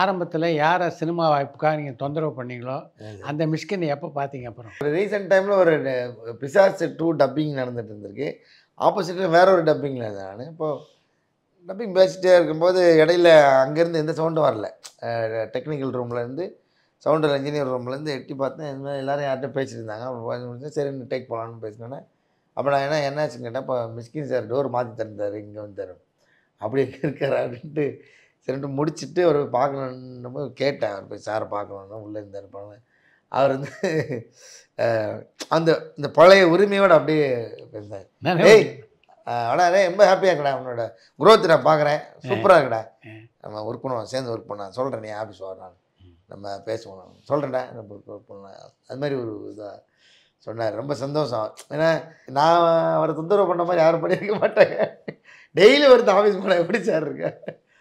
ஆரம்பத்தில் யாரை சினிமா வாய்ப்புக்காக நீங்கள் தொந்தரவு பண்ணீங்களோ அந்த மிஸ்கின் எப்போ பார்த்தீங்க அப்புறம் ஒரு ரீசெண்ட் டைமில் ஒரு பிசாஸ் டூ டப்பிங் நடந்துட்டு இருந்திருக்கு ஆப்போசிட்டில் வேற ஒரு டப்பிங்கில் நான் இப்போது டப்பிங் பேசிகிட்டே இருக்கும்போது இடையில அங்கேருந்து எந்த சவுண்டும் வரல டெக்னிக்கல் ரூம்லேருந்து சவுண்டில் இன்ஜினியர் ரூம்லேருந்து எட்டி பார்த்தேன் இந்த மாதிரி எல்லோரும் யார்கிட்ட பேசியிருந்தாங்க அப்புறம் முடிச்சு சரி டேக் போகலான்னு பேசினோன்னே அப்போ நான் என்ன என்னாச்சுன்னு கேட்டால் இப்போ மிஸ்கின் சார் டோர் மாற்றி தந்தார் இங்கே வந்தார் அப்படி இருக்கார் சரின்ட்டு முடிச்சுட்டு அவர் பார்க்கணுன்னு கேட்டேன் அவர் போய் சாரை பார்க்கணுன்னா உள்ளே இருந்தார் பழமை அவர் வந்து அந்த இந்த பழைய உரிமையோடு அப்படியே பேசினார் ஏய் ஆனால் அதே ரொம்ப ஹாப்பியாக இருக்கடா உன்னோட குரோத் நான் பார்க்குறேன் சூப்பராக இருக்கடா நம்ம ஒர்க் பண்ணுவோம் சேர்ந்து ஒர்க் பண்ணேன் சொல்கிறேன் நீ ஆஃபீஸ் வர்றான் நம்ம பேசுவோம் சொல்கிறேன்டா நம்ம ஒர்க் பண்ணலாம் அது மாதிரி ஒரு இதாக சொன்னார் ரொம்ப சந்தோஷம் ஏன்னா நான் அவரை தொந்தரவு பண்ண மாதிரி யாரும் பண்ணியிருக்க மாட்டேங்க டெய்லி வருது ஆஃபீஸ் போனால் எப்படி சார் இருக்கேன்